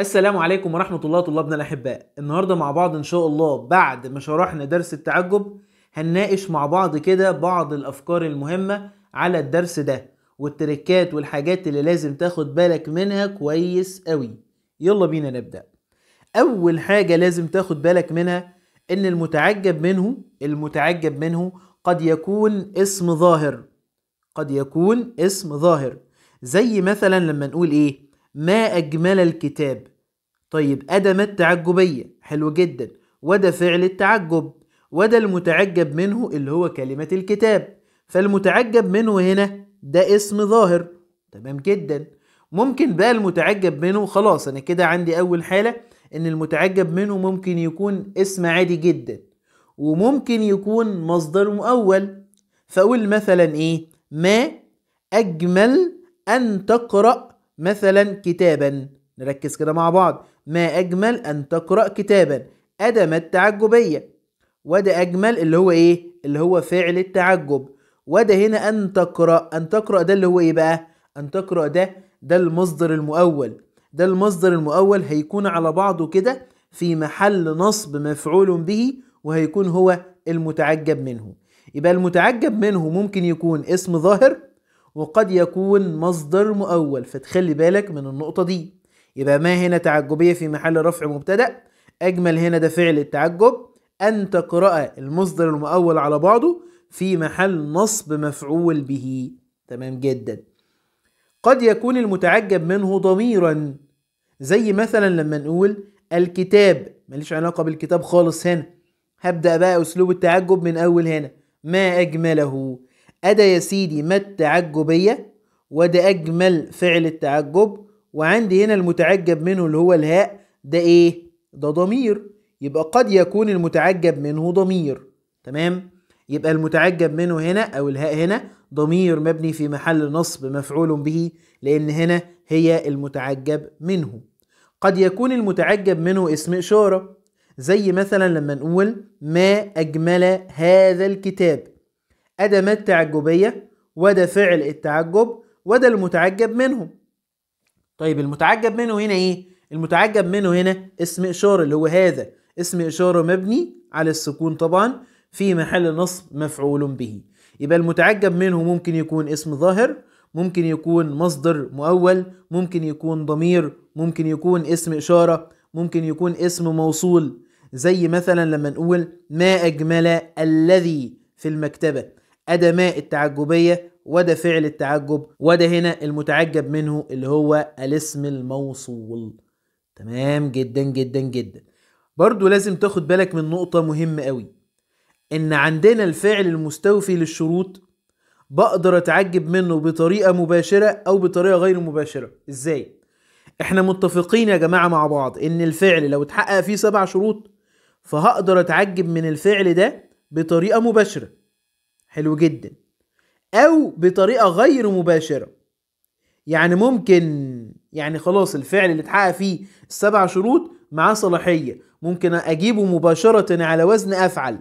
السلام عليكم ورحمة الله طلابنا الأحباء النهاردة مع بعض إن شاء الله بعد ما شرحنا درس التعجب هنناقش مع بعض كده بعض الأفكار المهمة على الدرس ده والتركات والحاجات اللي لازم تاخد بالك منها كويس قوي يلا بينا نبدأ أول حاجة لازم تاخد بالك منها إن المتعجب منه المتعجب منه قد يكون اسم ظاهر قد يكون اسم ظاهر زي مثلا لما نقول إيه ما أجمل الكتاب طيب أدم التعجبية حلو جدا وده فعل التعجب وده المتعجب منه اللي هو كلمة الكتاب فالمتعجب منه هنا ده اسم ظاهر تمام جدا ممكن بقى المتعجب منه خلاص أنا كده عندي أول حالة إن المتعجب منه ممكن يكون اسم عادي جدا وممكن يكون مصدر مؤول فأقول مثلا إيه ما أجمل أن تقرأ مثلا كتابا نركز كده مع بعض ما أجمل أن تقرأ كتابا أدم التعجبية وده أجمل اللي هو إيه؟ اللي هو فعل التعجب وده هنا أن تقرأ أن تقرأ ده اللي هو إيه بقى؟ أن تقرأ ده ده المصدر المؤول ده المصدر المؤول هيكون على بعضه كده في محل نصب مفعول به وهيكون هو المتعجب منه يبقى المتعجب منه ممكن يكون اسم ظاهر وقد يكون مصدر مؤول فتخلي بالك من النقطة دي يبقى ما هنا تعجبية في محل رفع مبتدأ أجمل هنا ده فعل التعجب أن تقرأ المصدر المؤول على بعضه في محل نصب مفعول به تمام جدا قد يكون المتعجب منه ضميرا زي مثلا لما نقول الكتاب ماليش علاقة بالكتاب خالص هنا هبدأ بقى أسلوب التعجب من أول هنا ما أجمله أدا يا سيدي ما التعجبية وده أجمل فعل التعجب وعندي هنا المتعجب منه اللي هو الهاء ده إيه؟ ده ضمير يبقى قد يكون المتعجب منه ضمير تمام؟ يبقى المتعجب منه هنا أو الهاء هنا ضمير مبني في محل نصب مفعول به لأن هنا هي المتعجب منه قد يكون المتعجب منه اسم إشارة زي مثلا لما نقول ما أجمل هذا الكتاب أدمات تعجبية وده فعل التعجب وده المتعجب منه طيب المتعجب منه هنا إيه؟ المتعجب منه هنا اسم إشارة اللي هو هذا اسم إشارة مبني على السكون طبعا في محل نصب مفعول به يبقى المتعجب منه ممكن يكون اسم ظاهر ممكن يكون مصدر مؤول ممكن يكون ضمير ممكن يكون اسم إشارة ممكن يكون اسم موصول زي مثلا لما نقول ما أجمل الذي في المكتبة أدى ما التعجبية وده فعل التعجب وده هنا المتعجب منه اللي هو الاسم الموصول تمام جدا جدا جدا برضو لازم تاخد بالك من نقطة مهمة قوي إن عندنا الفعل المستوفي للشروط بقدر أتعجب منه بطريقة مباشرة أو بطريقة غير مباشرة إزاي؟ إحنا متفقين يا جماعة مع بعض إن الفعل لو اتحقق فيه سبع شروط فهقدر أتعجب من الفعل ده بطريقة مباشرة حلو جدا او بطريقه غير مباشره يعني ممكن يعني خلاص الفعل اللي اتحقق فيه السبع شروط معاه صلاحيه ممكن اجيبه مباشره على وزن افعل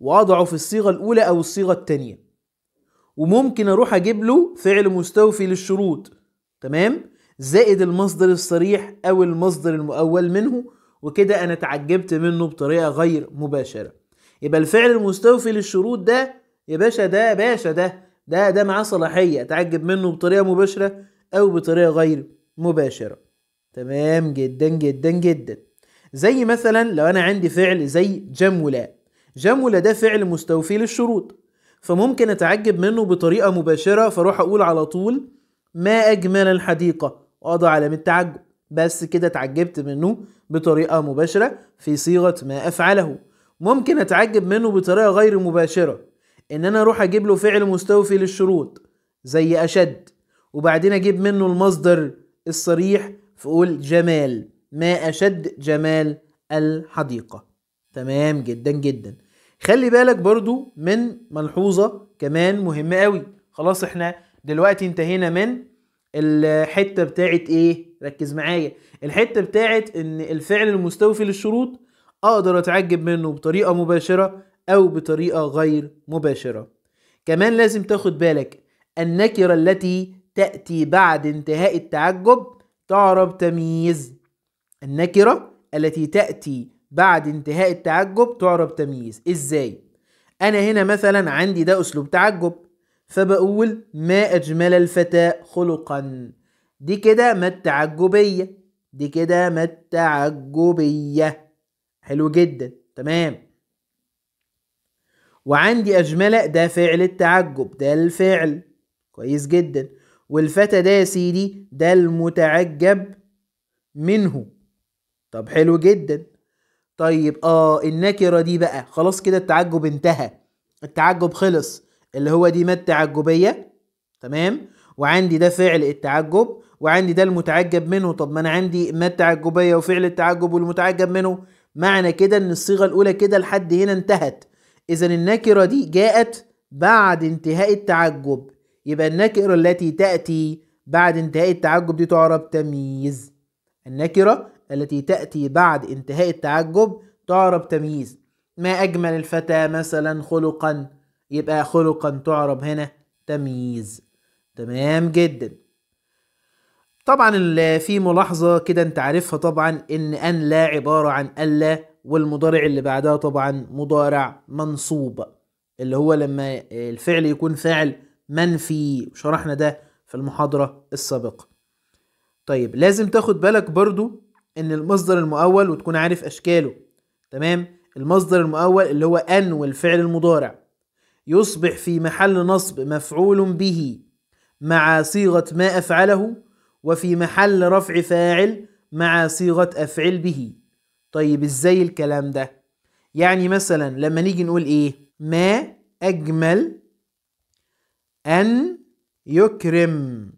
واضعه في الصيغه الاولى او الصيغه الثانيه وممكن اروح اجيب له فعل مستوفي للشروط تمام زائد المصدر الصريح او المصدر المؤول منه وكده انا اتعجبت منه بطريقه غير مباشره يبقى الفعل المستوفي للشروط ده يا باشا ده يا باشا ده ده ده معاه صلاحيه اتعجب منه بطريقه مباشره او بطريقه غير مباشره تمام جدا جدا جدا زي مثلا لو انا عندي فعل زي جمولا جمولا ده فعل مستوفي للشروط فممكن اتعجب منه بطريقه مباشره فاروح اقول على طول ما اجمل الحديقه واضع علامه تعجب بس كده اتعجبت منه بطريقه مباشره في صيغه ما افعله ممكن اتعجب منه بطريقه غير مباشره ان انا اروح اجيب له فعل مستوفي للشروط زي اشد وبعدين اجيب منه المصدر الصريح فقول جمال ما اشد جمال الحديقه تمام جدا جدا خلي بالك برضو من ملحوظه كمان مهمه قوي خلاص احنا دلوقتي انتهينا من الحته بتاعت ايه ركز معايا الحته بتاعت ان الفعل المستوفي للشروط اقدر اتعجب منه بطريقه مباشره أو بطريقة غير مباشرة كمان لازم تاخد بالك النكرة التي تأتي بعد انتهاء التعجب تعرب تمييز النكرة التي تأتي بعد انتهاء التعجب تعرب تمييز إزاي؟ أنا هنا مثلا عندي ده أسلوب تعجب فبقول ما أجمل الفتى خلقا دي كده ما التعجبية دي كده ما التعجبية حلو جدا تمام وعندي أجملة ده فعل التعجب ده الفعل كويس جدا والفتى ده يا سيدي ده المتعجب منه طب حلو جدا طيب اه النكرة دي بقى خلاص كده التعجب انتهى التعجب خلص اللي هو دي ما التعجبية تمام وعندي ده فعل التعجب وعندي ده المتعجب منه طب ما انا عندي ما التعجبية وفعل التعجب والمتعجب منه معنى كده ان الصيغة الاولى كده لحد هنا انتهت إذا النكرة دي جاءت بعد انتهاء التعجب يبقى النكرة التي تأتي بعد انتهاء التعجب دي تعرب تمييز النكرة التي تأتي بعد انتهاء التعجب تعرب تمييز ما أجمل الفتى مثلا خلقا يبقى خلقا تعرب هنا تمييز تمام جدا طبعا في ملاحظة كده انت عارفها طبعا ان ان لا عبارة عن الا والمضارع اللي بعدها طبعا مضارع منصوب اللي هو لما الفعل يكون فاعل منفي شرحنا ده في المحاضرة السابقة طيب لازم تاخد بالك برضو ان المصدر المؤول وتكون عارف اشكاله تمام المصدر المؤول اللي هو ان والفعل المضارع يصبح في محل نصب مفعول به مع صيغة ما أفعله وفي محل رفع فاعل مع صيغة أفعل به طيب ازاي الكلام ده يعني مثلا لما نيجي نقول ايه ما اجمل ان يكرم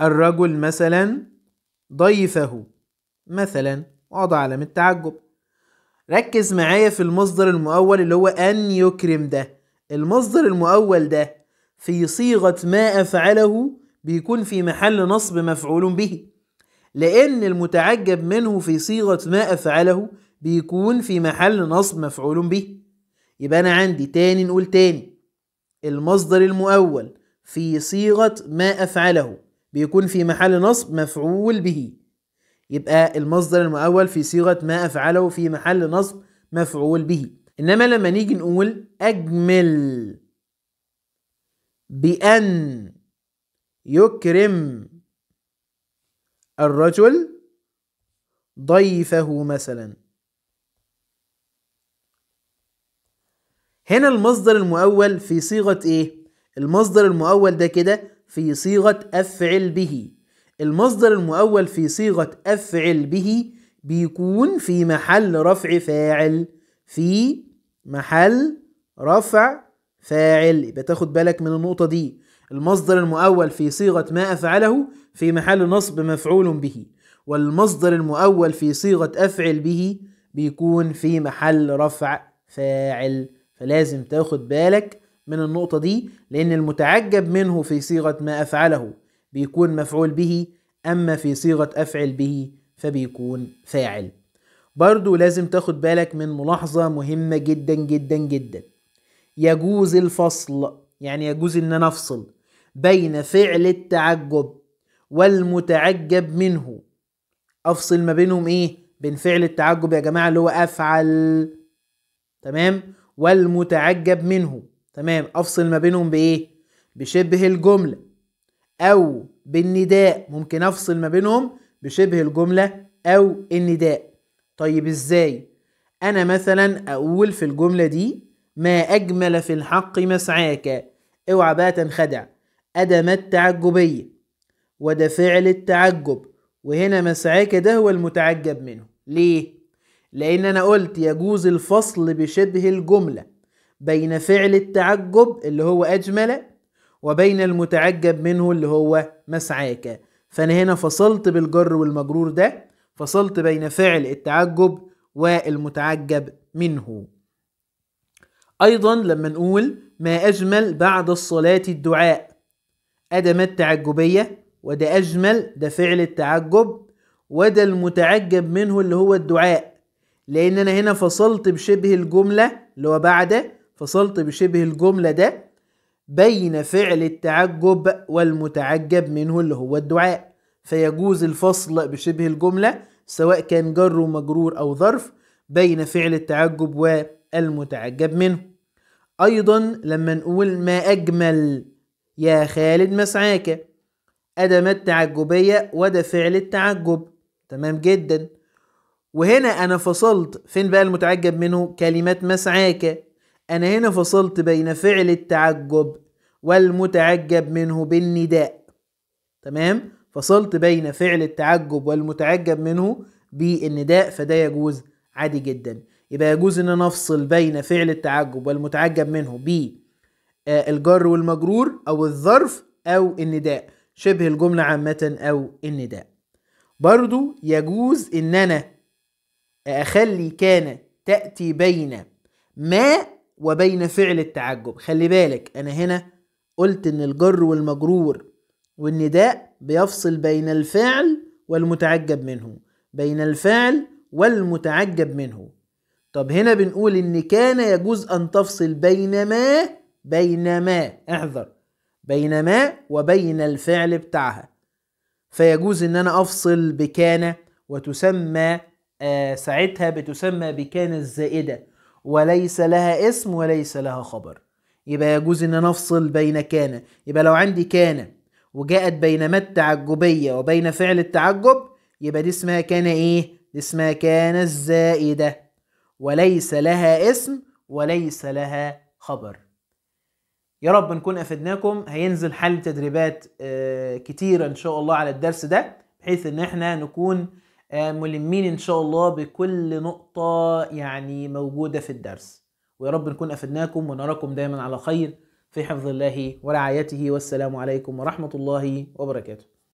الرجل مثلا ضيفه مثلا وضع علامة تعجب ركز معايا في المصدر المؤول اللي هو أن يكرم ده المصدر المؤول ده في صيغة ما أفعله بيكون في محل نصب مفعول به لأن المتعجب منه في صيغة ما أفعله بيكون في محل نصب مفعول به يبقى أنا عندي تاني نقول تاني المصدر المؤول في صيغة ما أفعله بيكون في محل نصب مفعول به يبقى المصدر المؤول في صيغة ما أفعله في محل نصب مفعول به إنما لما نيجي نقول أجمل بأن يكرم الرجل ضيفه مثلا هنا المصدر المؤول في صيغة ايه؟ المصدر المؤول ده كده في صيغة أفعل به المصدر المؤول في صيغة أفعل به بيكون في محل رفع فاعل في محل رفع فاعل يبقى تاخد بالك من النقطة دي المصدر المؤول في صيغة ما أفعله في محل نصب مفعول به والمصدر المؤول في صيغة أفعل به بيكون في محل رفع فاعل فلازم تاخد بالك من النقطة دي لأن المتعجب منه في صيغة ما أفعله بيكون مفعول به أما في صيغة أفعل به فبيكون فاعل برضو لازم تاخد بالك من ملاحظة مهمة جدا جدا جدا يجوز الفصل يعني يجوز ان انا افصل بين فعل التعجب والمتعجب منه افصل ما بينهم ايه بين فعل التعجب يا جماعه اللي هو افعل تمام والمتعجب منه تمام افصل ما بينهم بايه بشبه الجمله او بالنداء ممكن افصل ما بينهم بشبه الجمله او النداء طيب ازاي انا مثلا اقول في الجمله دي ما اجمل في الحق مسعاك اوعى بقى تنخدع أدم التعجبية وده فعل التعجب وهنا مسعاك ده هو المتعجب منه ليه؟ لأن أنا قلت يجوز الفصل بشبه الجملة بين فعل التعجب اللي هو أجمل وبين المتعجب منه اللي هو مسعاك فأنا هنا فصلت بالجر والمجرور ده فصلت بين فعل التعجب والمتعجب منه أيضا لما نقول ما أجمل بعد الصلاة الدعاء أدمت تعجبية وده أجمل ده فعل التعجب وده المتعجب منه اللي هو الدعاء لأن أنا هنا فصلت بشبه الجملة اللي هو بعد فصلت بشبه الجملة ده بين فعل التعجب والمتعجب منه اللي هو الدعاء فيجوز الفصل بشبه الجملة سواء كان جر ومجرور أو ظرف بين فعل التعجب والمتعجب منه أيضا لما نقول ما أجمل يا خالد مسعاك أدم تعجبية وده فعل التعجب تمام جدا وهنا أنا فصلت فين بقى المتعجب منه كلمة مسعاك أنا هنا فصلت بين فعل التعجب والمتعجب منه بالنداء تمام فصلت بين فعل التعجب والمتعجب منه بالنداء فده يجوز عادي جدا يبقى يجوز ان انا افصل بين فعل التعجب والمتعجب منه بالنداء آه، الجر والمجرور أو الظرف أو النداء شبه الجملة عامة أو النداء برضو يجوز إن أنا أخلي كان تأتي بين ما وبين فعل التعجب خلي بالك أنا هنا قلت إن الجر والمجرور والنداء بيفصل بين الفعل والمتعجب منه بين الفعل والمتعجب منه طب هنا بنقول إن كان يجوز أن تفصل بين ما بينما احذر بينما وبين الفعل بتاعها فيجوز ان انا افصل بكان وتسمى آه ساعتها بتسمى بكان الزائده وليس لها اسم وليس لها خبر يبقى يجوز ان انا افصل بين كان يبقى لو عندي كان وجاءت بين ما التعجبيه وبين فعل التعجب يبقى دي اسمها كان ايه دي اسمها كان الزائده وليس لها اسم وليس لها خبر يا رب نكون افدناكم هينزل حل تدريبات آه، كتيرة ان شاء الله على الدرس ده بحيث ان احنا نكون آه، ملمين ان شاء الله بكل نقطة يعني موجودة في الدرس ويا رب نكون افدناكم ونراكم دايما على خير في حفظ الله ورعايته والسلام عليكم ورحمة الله وبركاته